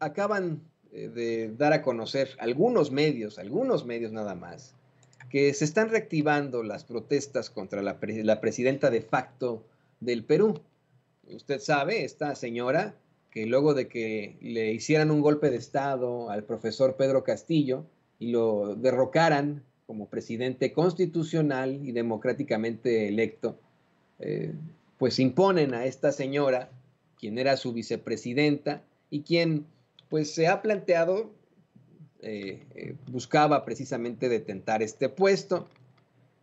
acaban eh, de dar a conocer algunos medios, algunos medios nada más, que se están reactivando las protestas contra la, presidenta de facto del Perú. Usted sabe, esta señora, que luego de que le hicieran un golpe de Estado al profesor Pedro Castillo y lo derrocaran como presidente constitucional y democráticamente electo, eh, pues imponen a esta señora, quien era su vicepresidenta y quien pues se ha planteado, eh, eh, buscaba precisamente detentar este puesto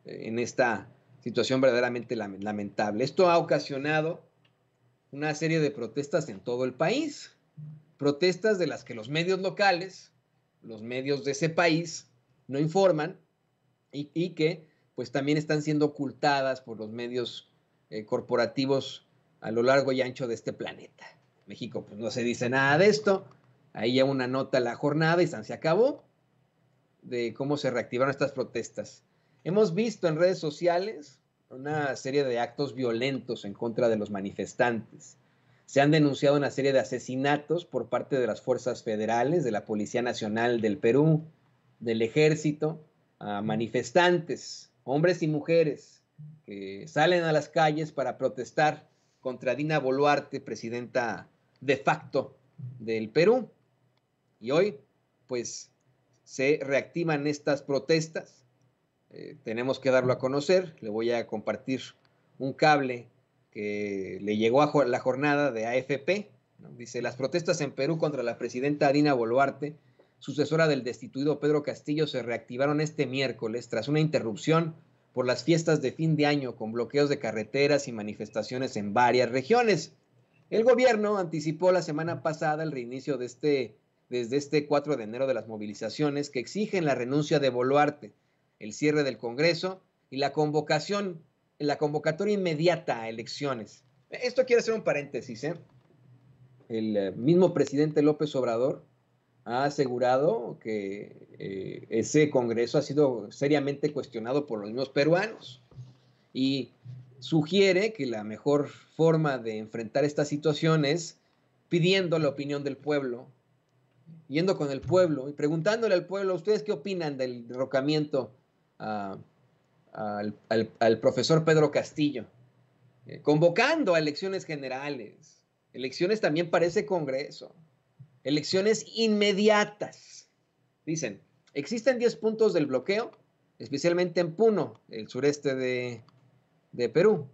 eh, en esta situación verdaderamente lamentable. Esto ha ocasionado una serie de protestas en todo el país, protestas de las que los medios locales, los medios de ese país, no informan y, y que pues también están siendo ocultadas por los medios corporativos a lo largo y ancho de este planeta. México pues no se dice nada de esto, Ahí ya una nota la jornada y se acabó de cómo se reactivaron estas protestas. Hemos visto en redes sociales una serie de actos violentos en contra de los manifestantes. Se han denunciado una serie de asesinatos por parte de las fuerzas federales, de la Policía Nacional del Perú, del Ejército, a manifestantes, hombres y mujeres, que salen a las calles para protestar contra Dina Boluarte, presidenta de facto del Perú. Y hoy, pues, se reactivan estas protestas. Eh, tenemos que darlo a conocer. Le voy a compartir un cable que le llegó a la jornada de AFP. Dice, las protestas en Perú contra la presidenta Dina Boluarte, sucesora del destituido Pedro Castillo, se reactivaron este miércoles tras una interrupción por las fiestas de fin de año con bloqueos de carreteras y manifestaciones en varias regiones. El gobierno anticipó la semana pasada el reinicio de este desde este 4 de enero de las movilizaciones que exigen la renuncia de Boluarte, el cierre del Congreso y la convocación, la convocatoria inmediata a elecciones. Esto quiere hacer un paréntesis. ¿eh? El eh, mismo presidente López Obrador ha asegurado que eh, ese Congreso ha sido seriamente cuestionado por los mismos peruanos y sugiere que la mejor forma de enfrentar esta situación es pidiendo la opinión del pueblo yendo con el pueblo y preguntándole al pueblo, ¿ustedes qué opinan del derrocamiento al, profesor Pedro Castillo? Eh, convocando a elecciones generales, elecciones también para ese Congreso, elecciones inmediatas. Dicen, existen 10 puntos del bloqueo, especialmente en Puno, el sureste de, Perú.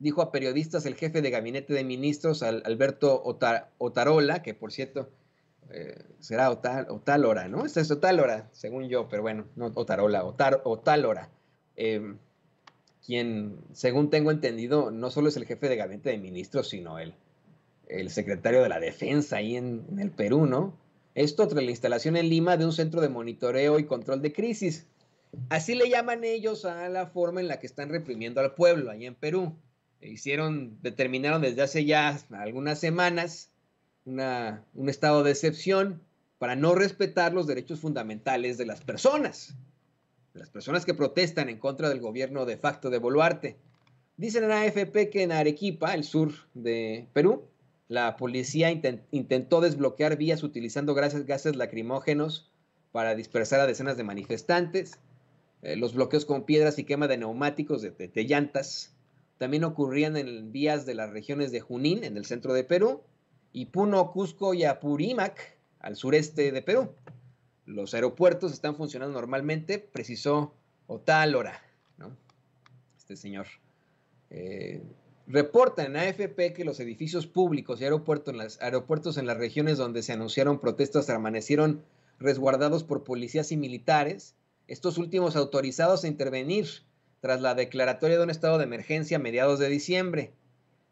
Dijo a periodistas el jefe de gabinete de ministros, Alberto Otarola, que por cierto eh, será o tal, o tal hora, ¿no? Esta es o tal hora, según yo, pero bueno, no o o, tal hora. Em, quien, según tengo entendido, no solo es el jefe de gabinete de ministros, sino el, el secretario de la defensa ahí en, el Perú, ¿no? Esto tras la instalación en Lima de un centro de monitoreo y control de crisis. Así le llaman ellos a la forma en la que están reprimiendo al pueblo ahí en Perú. Hicieron, determinaron desde hace ya algunas semanas un estado de excepción para no respetar los derechos fundamentales de las personas, las personas que protestan en contra del gobierno de facto de Boluarte. Dicen en AFP que en Arequipa, el sur de Perú, la policía intentó desbloquear vías utilizando gases lacrimógenos para dispersar a decenas de manifestantes. Eh, los bloqueos con piedras y quema de neumáticos de, de llantas también ocurrían en vías de las regiones de Junín, en el centro de Perú, y Puno, Cusco y Apurímac, al sureste de Perú. Los aeropuertos están funcionando normalmente, precisó Otálora, ¿no? este señor. Eh, reporta en AFP que los edificios públicos y aeropuertos en, las, aeropuertos en las regiones donde se anunciaron protestas permanecieron resguardados por policías y militares, estos últimos autorizados a intervenir tras la declaratoria de un estado de emergencia a mediados de diciembre.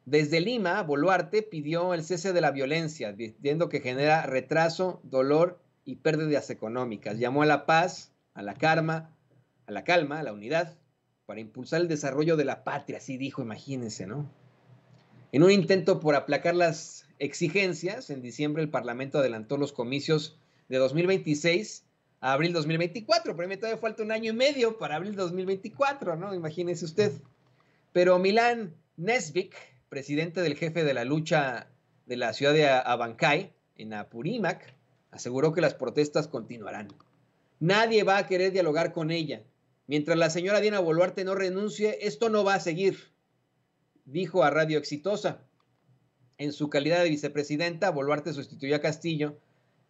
Desde Lima, Boluarte pidió el cese de la violencia, diciendo que genera retraso, dolor y pérdidas económicas. Llamó a la paz, a la calma, a la calma, a la unidad, para impulsar el desarrollo de la patria, así dijo, imagínense, ¿no? En un intento por aplacar las exigencias, en diciembre el Parlamento adelantó los comicios de 2026 a abril 2024, pero me todavía falta un año y medio para abril 2024, ¿no? Imagínese usted. Pero Milán Nesvik, presidente del jefe de la lucha de la ciudad de Abancay, en Apurímac, aseguró que las protestas continuarán. Nadie va a querer dialogar con ella. Mientras la señora Diana Boluarte no renuncie, esto no va a seguir, dijo a Radio Exitosa. En su calidad de vicepresidenta, Boluarte sustituyó a Castillo,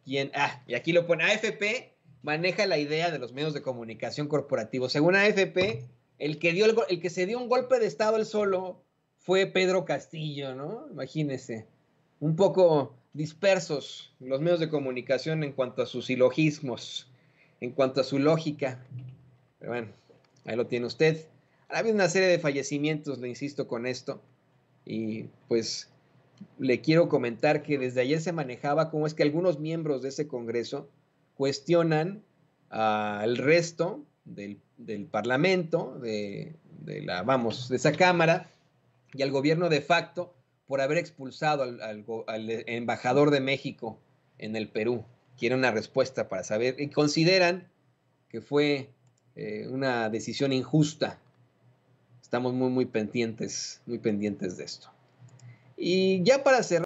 quien, ah, y aquí lo pone, AFP maneja la idea de los medios de comunicación corporativos. Según AFP, el que, dio el, que se dio un golpe de Estado al solo fue Pedro Castillo, ¿no? Imagínense, un poco dispersos los medios de comunicación en cuanto a sus silogismos, en cuanto a su lógica. Pero bueno, ahí lo tiene usted. Ahora habido una serie de fallecimientos, le insisto con esto, y pues le quiero comentar que desde ayer se manejaba cómo es que algunos miembros de ese Congreso cuestionan al resto del, Parlamento, de la, vamos, de esa Cámara, y al gobierno de facto por haber expulsado al, embajador de México en el Perú. Quieren una respuesta para saber y consideran que fue eh, una decisión injusta. Estamos muy, muy pendientes, muy pendientes de esto. Y ya para cerrar.